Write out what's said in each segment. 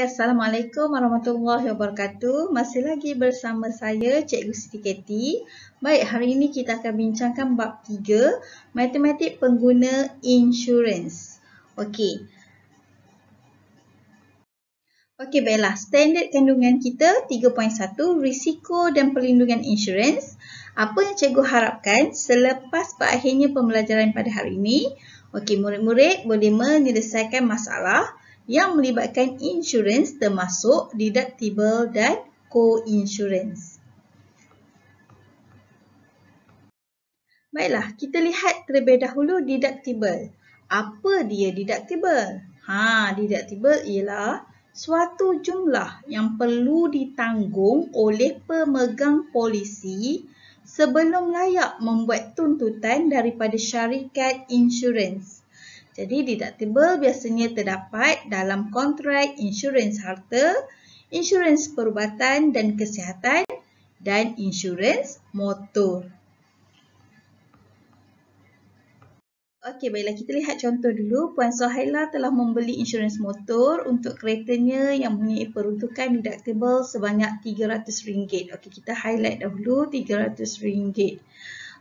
Assalamualaikum Warahmatullahi Wabarakatuh Masih lagi bersama saya Cikgu Siti Kati Baik, hari ini kita akan bincangkan bab 3 Matematik Pengguna Insurance Okey Okey, baiklah Standard kandungan kita 3.1 Risiko dan Perlindungan Insurance Apa yang cikgu harapkan selepas berakhirnya pembelajaran pada hari ini Okey, murid-murid boleh menyelesaikan masalah 3.1 yang melibatkan insurans termasuk deductible dan co-insurance. Baiklah, kita lihat terlebih dahulu deductible. Apa dia deductible? Ha, deductible ialah suatu jumlah yang perlu ditanggung oleh pemegang polisi sebelum layak membuat tuntutan daripada syarikat insurans. Jadi deductible biasanya terdapat dalam kontrak insurans harta, insurans perubatan dan kesihatan dan insurans motor. Okey, baiklah kita lihat contoh dulu. Puan Sohaila telah membeli insurans motor untuk keretanya yang mempunyai peruntukan deductible sebanyak RM300. Okey, kita highlight dahulu RM300.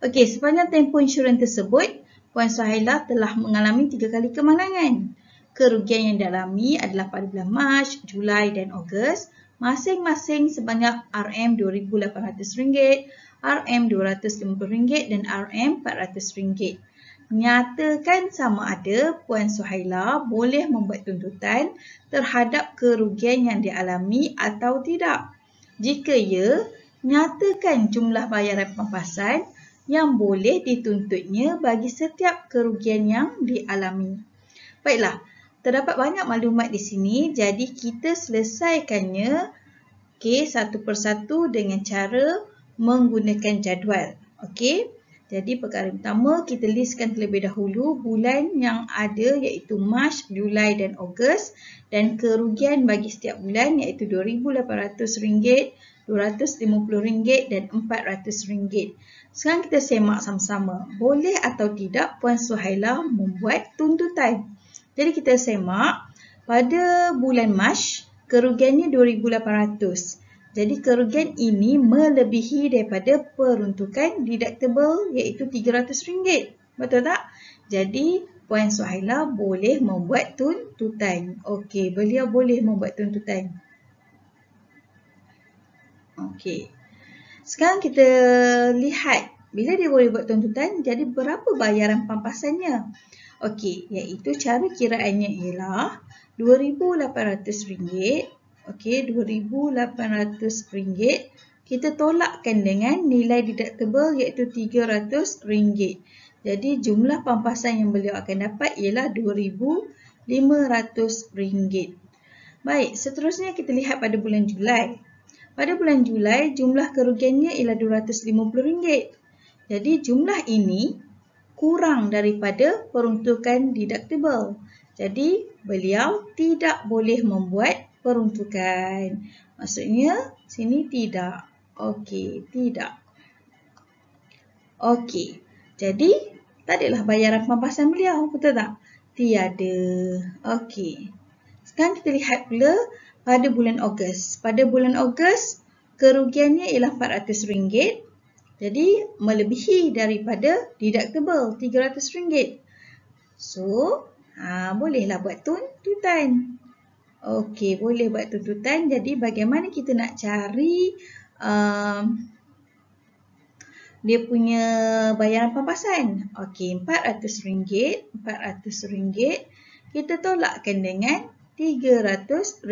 Okey, sepanjang tempoh insurans tersebut, Puan Suhaila telah mengalami tiga kali kemalangan. Kerugian yang dialami adalah pada bulan Mac, Julai dan Ogos masing-masing sebanyak RM2,800, RM250 dan RM400. Nyatakan sama ada Puan Suhaila boleh membuat tuntutan terhadap kerugian yang dialami atau tidak. Jika ya, nyatakan jumlah bayaran pampasan yang boleh dituntutnya bagi setiap kerugian yang dialami. Baiklah, terdapat banyak maklumat di sini jadi kita selesaikannya okay, satu persatu dengan cara menggunakan jadual. Okey. Jadi perkara pertama kita listkan terlebih dahulu bulan yang ada iaitu Mac, Julai dan Ogos dan kerugian bagi setiap bulan iaitu RM2,800, RM250 dan RM400. Sekarang kita semak sama-sama. Boleh atau tidak Puan Suhaila membuat tuntutan? Jadi kita semak pada bulan Mac kerugiannya RM2,800. Jadi kerugian ini melebihi daripada peruntukan deductible iaitu RM300. Betul tak? Jadi Puan Suhaila boleh membuat tuntutan. Okey, beliau boleh membuat tuntutan. Okey. Sekarang kita lihat bila dia boleh buat tuntutan, jadi berapa bayaran pampasannya? Okey, iaitu cara kiraannya ialah RM2,800 Okey, RM2,800. Kita tolakkan dengan nilai deductible iaitu RM300. Jadi jumlah pampasan yang beliau akan dapat ialah RM2,500. Baik, seterusnya kita lihat pada bulan Julai. Pada bulan Julai, jumlah kerugiannya ialah RM250. Jadi jumlah ini kurang daripada peruntukan deductible. Jadi beliau tidak boleh membuat peruntukan. Maksudnya sini tidak. Okey, tidak. Okey, jadi tak adalah bayaran pembahasan beliau, betul tak? Tiada. Okey, sekarang kita lihat pula pada bulan Ogos. Pada bulan Ogos, kerugiannya ialah RM400. Jadi, melebihi daripada deductible RM300. So, ha, bolehlah buat tuntutan. Okey, boleh buat tuntutan. Jadi bagaimana kita nak cari um, dia punya bayaran pampasan? Okey, RM400. RM400. Kita tolakkan dengan RM300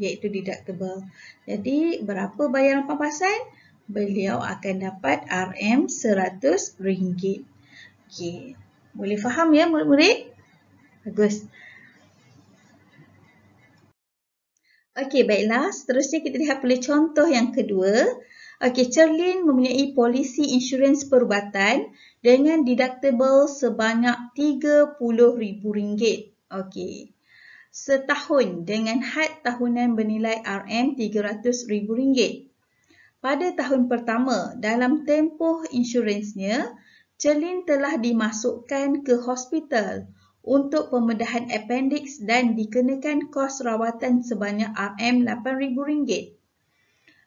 iaitu deductible. Jadi berapa bayaran pampasan? Beliau akan dapat RM100. Okey, boleh faham ya murid-murid? Bagus. -murid? Okey, baiklah. Seterusnya kita lihat pula contoh yang kedua. Okey, Cerlin mempunyai polisi insurans perubatan dengan deductible sebanyak RM30,000. Okey. Setahun dengan had tahunan bernilai RM300,000. Pada tahun pertama, dalam tempoh insuransnya, Celine telah dimasukkan ke hospital untuk pembedahan appendix dan dikenakan kos rawatan sebanyak RM8,000.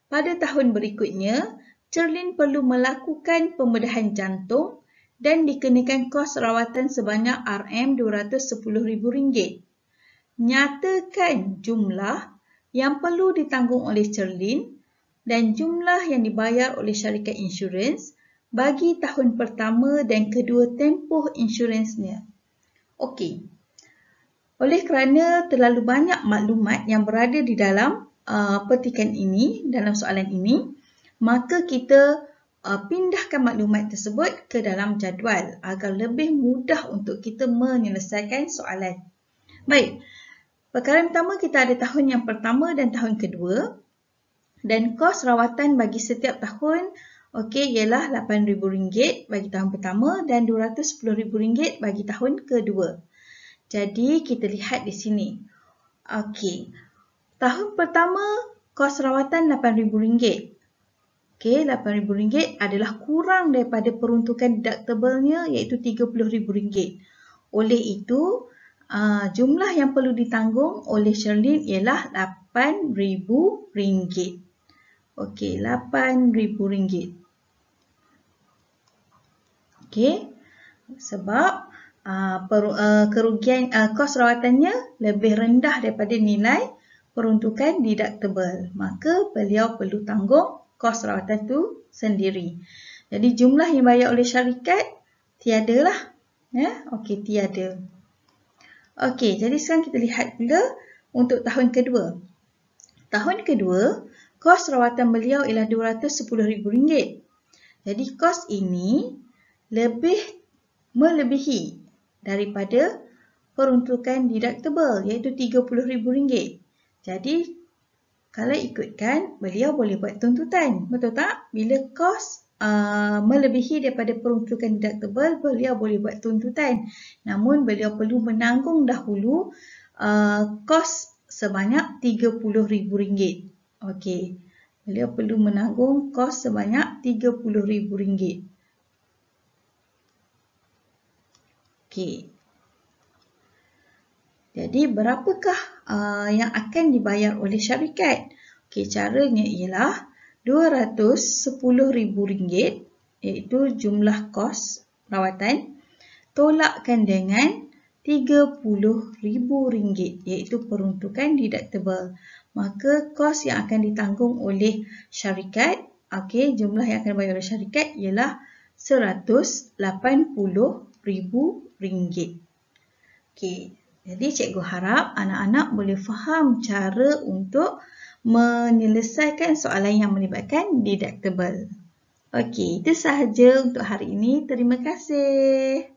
Pada tahun berikutnya, Cerlin perlu melakukan pembedahan jantung dan dikenakan kos rawatan sebanyak RM210,000. Nyatakan jumlah yang perlu ditanggung oleh Cerlin dan jumlah yang dibayar oleh syarikat insurans bagi tahun pertama dan kedua tempoh insuransnya. Okey. Oleh kerana terlalu banyak maklumat yang berada di dalam uh, petikan ini, dalam soalan ini, maka kita uh, pindahkan maklumat tersebut ke dalam jadual agar lebih mudah untuk kita menyelesaikan soalan. Baik, perkara pertama kita ada tahun yang pertama dan tahun kedua dan kos rawatan bagi setiap tahun Okey, ialah RM8,000 bagi tahun pertama dan RM210,000 bagi tahun kedua. Jadi, kita lihat di sini. Okey, tahun pertama, kos rawatan RM8,000. Okey, RM8,000 adalah kurang daripada peruntukan deductible-nya iaitu RM30,000. Oleh itu, ah, jumlah yang perlu ditanggung oleh Sherlyn ialah RM8,000. Okey, RM8,000. Okey. Sebab uh, kerugian uh, kos rawatannya lebih rendah daripada nilai peruntukan deductible. Maka beliau perlu tanggung kos rawatan tu sendiri. Jadi jumlah yang bayar oleh syarikat tiadalah. Ya, okey tiada. Okey, jadi sekarang kita lihat pula untuk tahun kedua. Tahun kedua, kos rawatan beliau ialah RM210,000. Jadi kos ini lebih melebihi daripada peruntukan deductible iaitu RM30,000. Jadi, kalau ikutkan, beliau boleh buat tuntutan. Betul tak? Bila kos uh, melebihi daripada peruntukan deductible, beliau boleh buat tuntutan. Namun, beliau perlu menanggung dahulu uh, kos sebanyak RM30,000. Okey. Beliau perlu menanggung kos sebanyak RM30,000. Okey. Jadi berapakah uh, yang akan dibayar oleh syarikat? Okey, caranya ialah RM210,000 iaitu jumlah kos rawatan tolakkan dengan RM30,000 iaitu peruntukan deductible. Maka kos yang akan ditanggung oleh syarikat, okey, jumlah yang akan dibayar oleh syarikat ialah 180 ringgit. Okey, jadi cikgu harap anak-anak boleh faham cara untuk menyelesaikan soalan yang melibatkan deductible. Okey, itu sahaja untuk hari ini. Terima kasih.